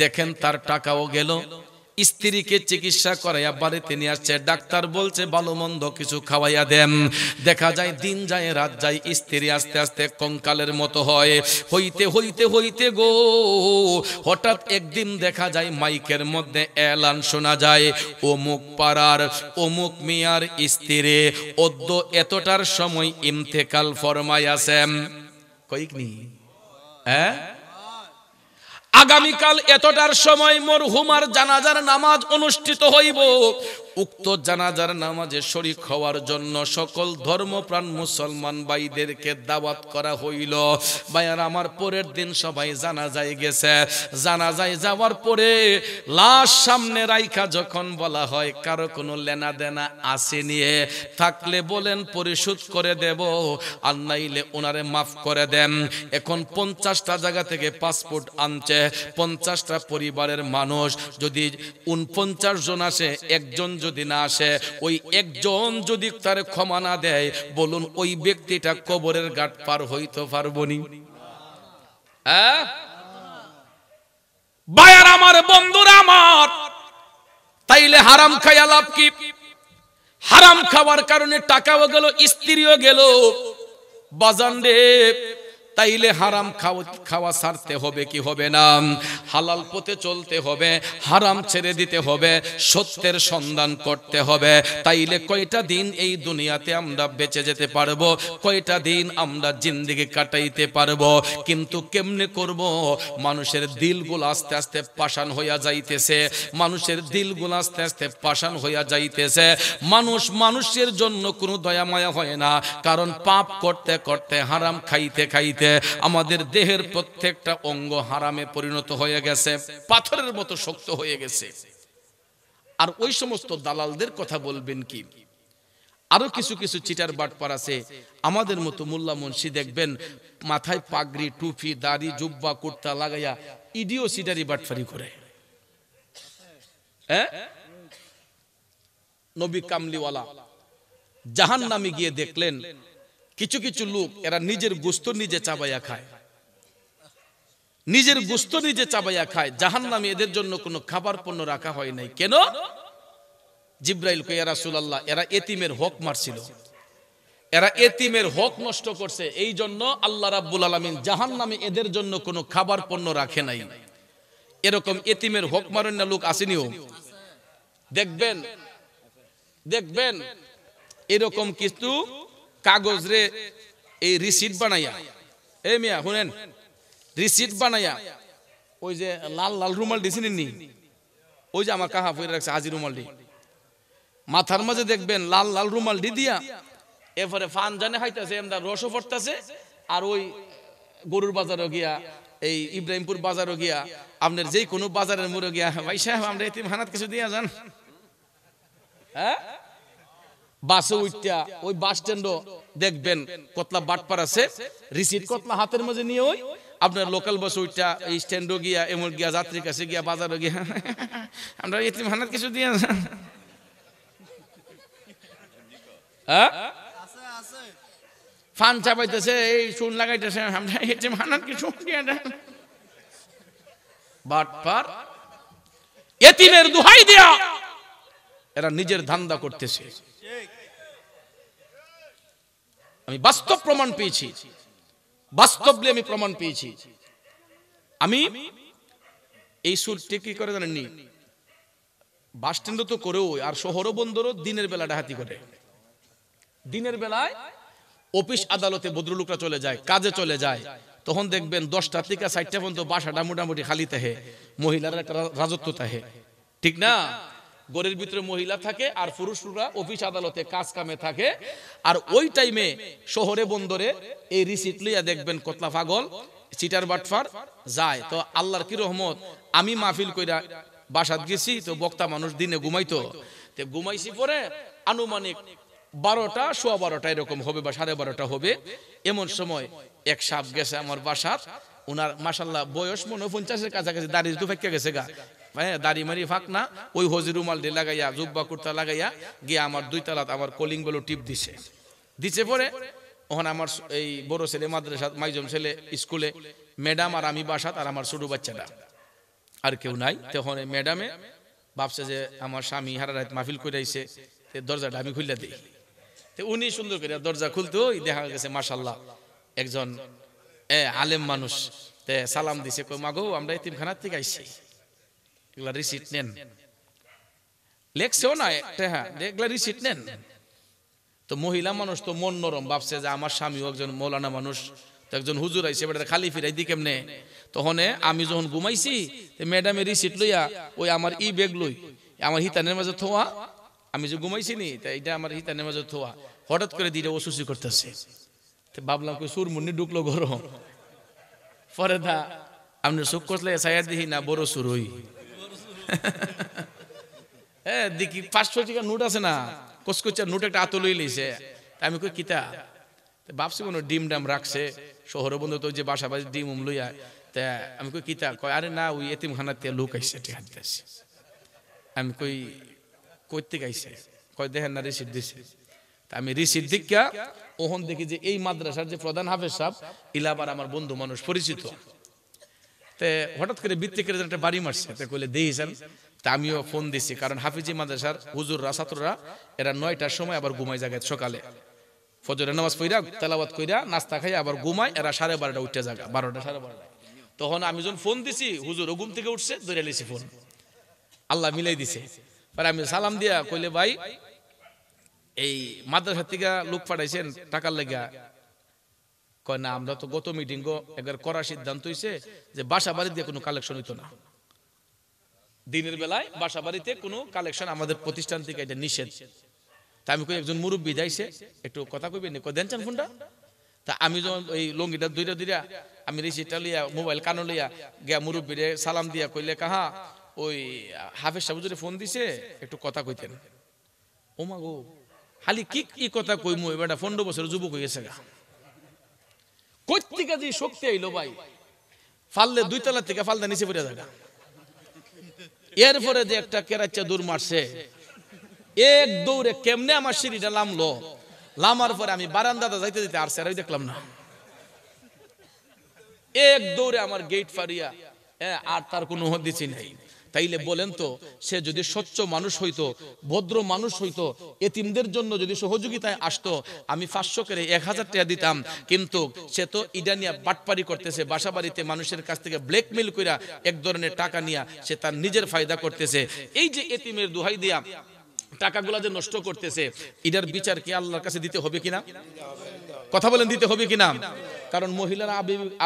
দেখেন তার টাকাও গেল স্ত্রীকে চিকিৎসা করাইয়া বাড়িতে নিয়ে আসছে ডাক্তার বলছে ভালো মন্দ কিছু খাওয়াইয়া দেন দেখা যায় দিন যায় রাত যায় স্ত্রী আস্তে আস্তে কঙ্কালের মতো হয় হইতে হইতে হইতে গো হঠাৎ একদিন দেখা যায় মাইকের মধ্যে এলান শোনা যায় অমুক পাড়ার অমুক মিয়ার স্ত্রী অদ্য এতটার সময় ইমতেকাল ফরমাই আছেন কইকনি হ্যাঁ আগামীকাল এতটার সময় মরহুমার জানাজার নামাজ অনুষ্ঠিত হইব উক্ত জানাজার নামাজে শরিক হওয়ার জন্য সকল ধর্মপ্রাণ মুসলমান ভাইদেরকে দাওয়াত করা হইল ভাইয়ার আমার পরের দিন সবাই জানাজায় গেছে জানাজায় যাওয়ার পরে লাশ সামনে রাইখা যখন বলা হয় কারো কোনো লেনা দেনা আসে নিয়ে থাকলে বলেন পরিশোধ করে দেব আর নাইলে ওনারে মাফ করে দেন এখন পঞ্চাশটা জায়গা থেকে পাসপোর্ট আনছে পঞ্চাশটা পরিবারের মানুষ যদি উনপঞ্চাশ জন আসে একজন যদি না আসে ওই একজন যদি তার ক্ষমা না দেয় বলুন ওই ব্যক্তিটা কবরের গাট পার হইতে পারবনি হ্যাঁ? বায়ার আমার বন্ধুরা আমার তাইলে হারাম খাইয়া লাভ কি হারাম খাওয়ার কারণে টাকাও গেল স্ত্রীও গেল বাজান রে তাইলে হারাম খাওয়া খাওয়া হবে কি হবে না হালাল পথে চলতে হবে হারাম ছেড়ে দিতে হবে সত্যের সন্ধান করতে হবে তাইলে কয়টা দিন এই দুনিয়াতে আমরা বেঁচে যেতে পারবো কয়টা দিন আমরা জিন্দিগি কাটাইতে পারব কিন্তু কেমনে করব মানুষের দিলগুলো আস্তে আস্তে পাশান হইয়া যাইতেছে মানুষের দিলগুলো আস্তে আস্তে পাশান হইয়া যাইতেছে মানুষ মানুষের জন্য কোনো দয়া মায়া হয় না কারণ পাপ করতে করতে হারাম খাইতে খাইতে দিতে আমাদের দেহের প্রত্যেকটা অঙ্গ হারামে পরিণত হয়ে গেছে পাথরের মতো শক্ত হয়ে গেছে আর ওই সমস্ত দালালদের কথা বলবেন কি আরো কিছু কিছু চিটার বাটপার আছে আমাদের মতো মোল্লা মুন্সি দেখবেন মাথায় পাগড়ি টুপি দাড়ি জুব্বা কুর্তা লাগাইয়া ইডিও সিডারি বাটফারি করে হ্যাঁ নবী কামলিওয়ালা জাহান নামে গিয়ে দেখলেন কিছু কিছু লোক এরা নিজের গোস্ত নিজে চাবাইয়া খায় নিজের গোস্ত নিজে চাবাইয়া খায় জাহান নামে এদের জন্য কোনো খাবার পণ্য রাখা হয় নাই কেন জিব্রাইল কয়া সুলাল্লাহ এরা এতিমের হক মারছিল এরা এতিমের হক নষ্ট করছে এই জন্য আল্লাহ রাব্বুল আলমিন জাহান নামে এদের জন্য কোনো খাবার পণ্য রাখে নাই এরকম এতিমের হক মারেন না লোক আসেনি দেখবেন দেখবেন এরকম কিছু কাগজ রে এই রিসিট বানাইয়া এ মিয়া শুনেন রিসিট বানাইয়া ওই যে লাল লাল রুমাল দিছি নি ওই যে আমার কাহা ফুয়ে রাখছে আজি রুমাল দি মাথার মাঝে দেখবেন লাল লাল রুমাল দি দিয়া এরপরে ফান জানে খাইতেছে এমদার রসও পড়তেছে আর ওই গরুর বাজারও গিয়া এই ইব্রাহিমপুর বাজারও গিয়া আপনার যে কোনো বাজারের মোড়ে গিয়া ভাই সাহেব আমরা এতিম হানাত কিছু দিয়া যান হ্যাঁ বাসে উঠতে ওই বাস স্ট্যান্ডও দেখবেন কতলা বাটপার আছে রিসিট কতলা হাতের মাঝে নিয়ে ওই আপনার লোকাল বাস ওইটা এই স্ট্যান্ডও গিয়া এমন গিয়া যাত্রী কাছে গিয়া বাজারও গিয়া আমরা এতিম হানাত কিছু দিয়ে হ্যাঁ ফান চাপাইতেছে এই শুন লাগাইতেছে আমরা এতিম হানাত কিছু দিয়ে বাটপার এতিমের দুহাই দেয়া এরা নিজের ধান্দা করতেছে আমি বাস্তব প্রমাণ পেয়েছি বাস্তব আমি প্রমাণ পেয়েছি আমি এই সুরটি কি করে জানেননি বাস স্ট্যান্ড তো করেও আর শহর বন্দরও দিনের বেলা ডাহাতি করে দিনের বেলায় অফিস আদালতে ভদ্রলোকরা চলে যায় কাজে চলে যায় তখন দেখবেন দশটা থেকে চারটা পর্যন্ত বাসাটা মোটামুটি খালি তাহে মহিলারা একটা রাজত্ব থাকে ঠিক না গড়ের ভিতরে মহিলা থাকে আর পুরুষরা অফিস আদালতে কাজ কামে থাকে আর ওই টাইমে শহরে বন্দরে এই রিসিট লইয়া দেখবেন কতলা পাগল চিটার বাটফার যায় তো আল্লাহর কি রহমত আমি মাহফিল কইরা বাসাত গেছি তো বক্তা মানুষ দিনে ঘুমাইতো তো ঘুমাইছি পরে আনুমানিক বারোটা সোয়া বারোটা এরকম হবে বা সাড়ে বারোটা হবে এমন সময় এক সাপ গেছে আমার বাসাত ওনার মাসাল্লাহ বয়স মনে পঞ্চাশের কাছাকাছি দাঁড়িয়ে তো ফেঁকে গেছে গা হ্যাঁ দাড়ি মারি ফাঁক না ওই হজির দিয়ে লাগাইয়া জুব্বা কুর্তা লাগাইয়া গিয়ে আমার দুই তালাত আমার কলিং বেলো টিপ দিছে দিছে পরে ওখানে আমার এই বড় ছেলে মাদ্রাসা মাইজম ছেলে স্কুলে ম্যাডাম আর আমি বাসাত আর আমার ছোট বাচ্চাটা আর কেউ নাই তখন ম্যাডামে ভাবছে যে আমার স্বামী হারা রাত মাহফিল করাইছে দরজাটা আমি খুললে দিই তো উনি সুন্দর করে দরজা খুলতো দেখা গেছে মাসাল্লাহ একজন এ আলেম মানুষ তে সালাম দিছে কই মাগো আমরা এতিমখানার থেকে আইসি এগুলা রিসিট নেন লেখছেও না হ্যাঁ এগুলা রিসিট নেন তো মহিলা মানুষ তো মন নরম ভাবছে যে আমার স্বামীও একজন মৌলানা মানুষ তো একজন হুজুর আইছে বেটার খালি ফিরাই দি কেমনে তখন আমি যখন ঘুমাইছি ম্যাডামে রিসিট লইয়া ওই আমার ই বেগ লই আমার হিতানের মাঝে থোয়া আমি যে ঘুমাইছি নি তা এটা আমার হিতানের মাঝে থোয়া হঠাৎ করে দিলে ও সুসি করতেছে ভাবলাম কি সুরমুন্নি ঢুকলো গরম পরে দা আপনি সুখ করলে সাইয়া দিহি না বড় সুর হই হ্যাঁ দেখি পাঁচশো টাকা নোট আছে না কোচকোচার নোট একটা আতো লই লইছে আমি কই কিতা ভাবছি কোনো ডিম ডাম রাখছে শহরে বন্ধু তো যে বাসা বাসি ডিম উম লইয়া তা আমি কই কিতা কয় আরে না ওই এতিমখানা তে লোক আইসে আমি কই কইতে গাইছে কয় দেখেন না রিসিট দিছে তা আমি রিসিট দিকা ওহন দেখি যে এই মাদ্রাসার যে প্রধান হাফেজ সাহেব ইলাবার আমার বন্ধু মানুষ পরিচিত তে হঠাৎ করে বৃত্তি করে একটা বাড়ি মারছে তে কইলে দিয়েছেন তা আমিও ফোন দিছি কারণ হাফিজি মাদ্রাসার হুজুররা ছাত্ররা এরা নয়টার সময় আবার ঘুমায় জায়গায় সকালে ফজরের নামাজ পড়া তেলাবাত কইরা নাস্তা খাই আবার ঘুমায় এরা সাড়ে বারোটা উঠে জায়গা বারোটা সাড়ে বারোটা তখন আমি যখন ফোন দিছি হুজুর ঘুম থেকে উঠছে ধরে লিছি ফোন আল্লাহ মিলাই দিছে পরে আমি সালাম দিয়া কইলে ভাই এই মাদ্রাসা থেকে লোক পাঠাইছেন টাকার লেগা কয় না আমরা তো গত মিটিং একবার করার সিদ্ধান্ত হয়েছে যে বাসা বাড়ি দিয়ে কোনো কালেকশন হইতো না দিনের বেলায় বাসা বাড়িতে কোনো কালেকশন আমাদের প্রতিষ্ঠান থেকে এটা নিষেধ তা আমি কই একজন মুরব্বী যাইছে একটু কথা কইবে নি কয় চান ফোনটা তা আমি যখন ওই লঙ্গিটা দুইটা দুইটা আমি রিসিটা লইয়া মোবাইল কানো লইয়া গিয়া মুরব্বীরে সালাম দিয়া কইলে কাহা হ্যাঁ, ওই হাফেজ সাহুজুরে ফোন দিছে একটু কথা কইতেন ওমা গো খালি কি কি কথা কইমু এবার ফোন বছর যুবক হয়ে গেছে গা কৈত্রিকা যে শক্তি আইলো ভাই ফাললে দুই তলা থেকে ফালদা নিচে পড়ে থাকা এরপরে যে একটা কেরাচ্চা দূর মারছে এক দৌড়ে কেমনে আমার সিঁড়িটা লামলো লামার পরে আমি বারান্দাটা যাইতে যেতে আর স্যার দেখলাম না এক দৌড়ে আমার গেট ফারিয়া হ্যাঁ, আর তার কোনো হদিসি নেই তাইলে বলেন তো সে যদি স্বচ্ছ মানুষ হইতো ভদ্র মানুষ হইতো এতিমদের জন্য যদি সহযোগিতায় আসতো আমি পাঁচশো করে এক হাজার টাকা দিতাম কিন্তু সে তো ইডা নিয়ে বাটপারি করতেছে বাসা বাড়িতে মানুষের কাছ থেকে ব্ল্যাকমেল কইরা এক ধরনের টাকা নিয়ে সে তার নিজের ফায়দা করতেছে এই যে এতিমের দুহাই দিয়া টাকাগুলা যে নষ্ট করতেছে এটার বিচার কি আল্লাহর কাছে দিতে হবে কিনা কথা বলেন দিতে হবে কি না কারণ মহিলারা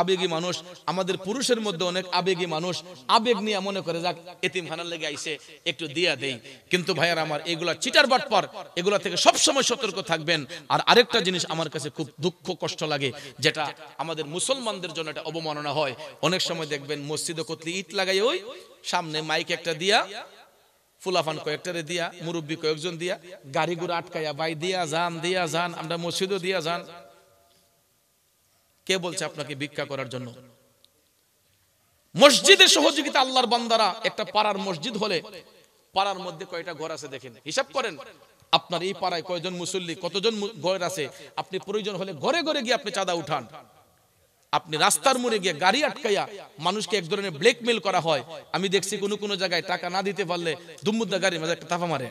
আবেগী মানুষ আমাদের পুরুষের মধ্যে অনেক আবেগী মানুষ আবেগ নিয়ে মনে করে যাক এতিম এতিমখানার লেগে আইসে একটু দিয়া দেই কিন্তু ভাইয়ার আমার এগুলা চিটার বাট পর এগুলা থেকে সব সময় সতর্ক থাকবেন আর আরেকটা জিনিস আমার কাছে খুব দুঃখ কষ্ট লাগে যেটা আমাদের মুসলমানদের জন্য এটা অবমাননা হয় অনেক সময় দেখবেন মসজিদে কতলি ইট লাগাই ওই সামনে মাইক একটা দিয়া ফুলাফান কয়েকটারে দিয়া মুরব্বী কয়েকজন দিয়া গাড়ি আটকাইয়া বাই দিয়া যান দিয়া যান আমরা মসজিদও দিয়া যান কে বলছে আপনাকে ভিক্ষা করার জন্য মসজিদে সহযোগিতা আল্লাহর বান্দারা একটা পাড়ার মসজিদ হলে পাড়ার মধ্যে কয়টা ঘর আছে দেখেন হিসাব করেন আপনার এই পাড়ায় কয়জন মুসল্লি কতজন ঘর আছে আপনি প্রয়োজন হলে ঘরে ঘরে গিয়ে আপনি চাঁদা উঠান আপনি রাস্তার মোড়ে গিয়ে গাড়ি আটকাইয়া মানুষকে এক ধরনের ব্ল্যাকমেল করা হয় আমি দেখছি কোনো কোনো জায়গায় টাকা না দিতে পারলে দুমুদ্দা গাড়ির মধ্যে একটা থাপা মারে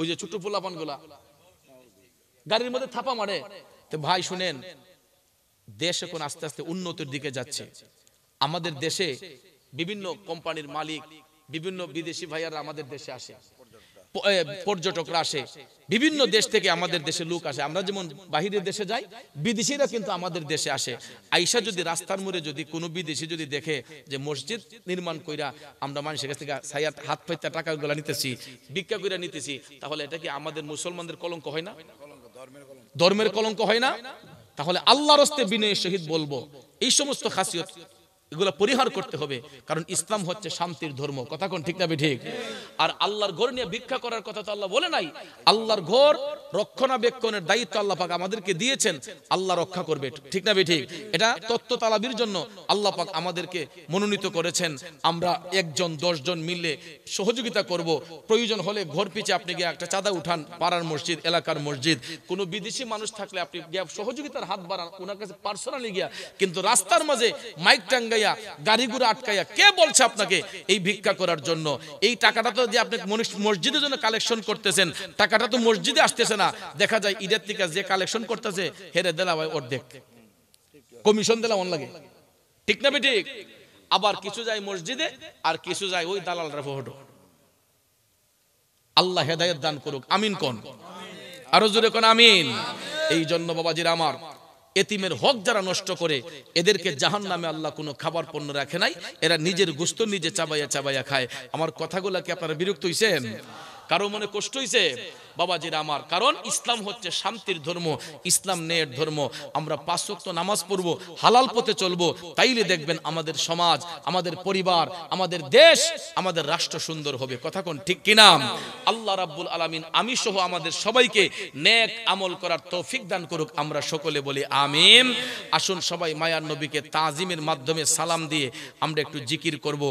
ওই যে ছোট ফুলাপানগুলা গাড়ির মধ্যে থাপা মারে তো ভাই শুনেন দেশ এখন আস্তে আস্তে উন্নতির দিকে যাচ্ছে আমাদের দেশে বিভিন্ন কোম্পানির মালিক বিভিন্ন বিদেশি ভাইয়ারা আমাদের দেশে আসে পর্যটকরা আসে বিভিন্ন দেশ থেকে আমাদের দেশে লোক আসে আমরা যেমন বাহিরের দেশে যাই বিদেশিরা কিন্তু আমাদের দেশে আসে আইসা যদি রাস্তার মোড়ে যদি কোনো বিদেশি যদি দেখে যে মসজিদ নির্মাণ কইরা আমরা মানুষের কাছ থেকে সাইয়াত হাত ফাইতা টাকাগুলো নিতেছি ভিক্ষা করিয়া নিতেছি তাহলে এটা কি আমাদের মুসলমানদের কলঙ্ক হয় না ধর্মের কলঙ্ক হয় না তাহলে আল্লাহর হস্তে বিনয়ের শহীদ বলবো এই সমস্ত খাসিয়ত এগুলো পরিহার করতে হবে কারণ ইসলাম হচ্ছে শান্তির ধর্ম কথা কোন ঠিক না ঠিক আর আল্লাহর ঘর নিয়ে ভিক্ষা করার কথা তো আল্লাহ বলে নাই আল্লাহর ঘর রক্ষণাবেক্ষণের দায়িত্ব আল্লাহ পাক আমাদেরকে দিয়েছেন আল্লাহ রক্ষা করবে ঠিক না ঠিক এটা তত্ত্ব তালাবির জন্য আল্লাহ পাক আমাদেরকে মনোনীত করেছেন আমরা একজন দশজন মিলে সহযোগিতা করব প্রয়োজন হলে ঘর পিছিয়ে আপনি গিয়ে একটা চাঁদা উঠান পাড়ার মসজিদ এলাকার মসজিদ কোনো বিদেশি মানুষ থাকলে আপনি সহযোগিতার হাত বাড়ান ওনার কাছে পার্সোনালি গিয়া কিন্তু রাস্তার মাঝে মাইক টাঙ্গাই আটকাইয়া গাড়িগুলো আটকাইয়া কে বলছে আপনাকে এই ভিক্ষা করার জন্য এই টাকাটা তো যে আপনি মসজিদের জন্য কালেকশন করতেছেন টাকাটা তো মসজিদে আসতেছে না দেখা যায় ঈদের থেকে যে কালেকশন করতেছে হেরে দেলা ভাই অর্ধেক কমিশন দিলাম লাগে ঠিক না ঠিক আবার কিছু যায় মসজিদে আর কিছু যায় ওই দালালরা ফটো আল্লাহ হেদায়ত দান করুক আমিন কোন আরো জোরে কোন আমিন এই জন্য বাবাজির আমার এতিমের হক যারা নষ্ট করে এদেরকে জাহান নামে আল্লাহ কোনো খাবার পণ্য রাখে নাই এরা নিজের গুস্ত নিজে চাবাইয়া চাবাইয়া খায় আমার কথাগুলা কি আপনারা বিরক্ত হয়েছেন কারো মনে কষ্ট হইছে বাবাজির আমার কারণ ইসলাম হচ্ছে শান্তির ধর্ম ইসলাম নেয়ের ধর্ম আমরা পাঁচশক্ত নামাজ পড়ব হালাল পথে চলবো তাইলে দেখবেন আমাদের সমাজ আমাদের পরিবার আমাদের দেশ আমাদের রাষ্ট্র সুন্দর হবে কথা কোন ঠিক কিনা আল্লাহ রাব্বুল আলমিন আমি সহ আমাদের সবাইকে নেক আমল করার তৌফিক দান করুক আমরা সকলে বলি আমিম আসুন সবাই মায়ার নবীকে তাজিমের মাধ্যমে সালাম দিয়ে আমরা একটু জিকির করবো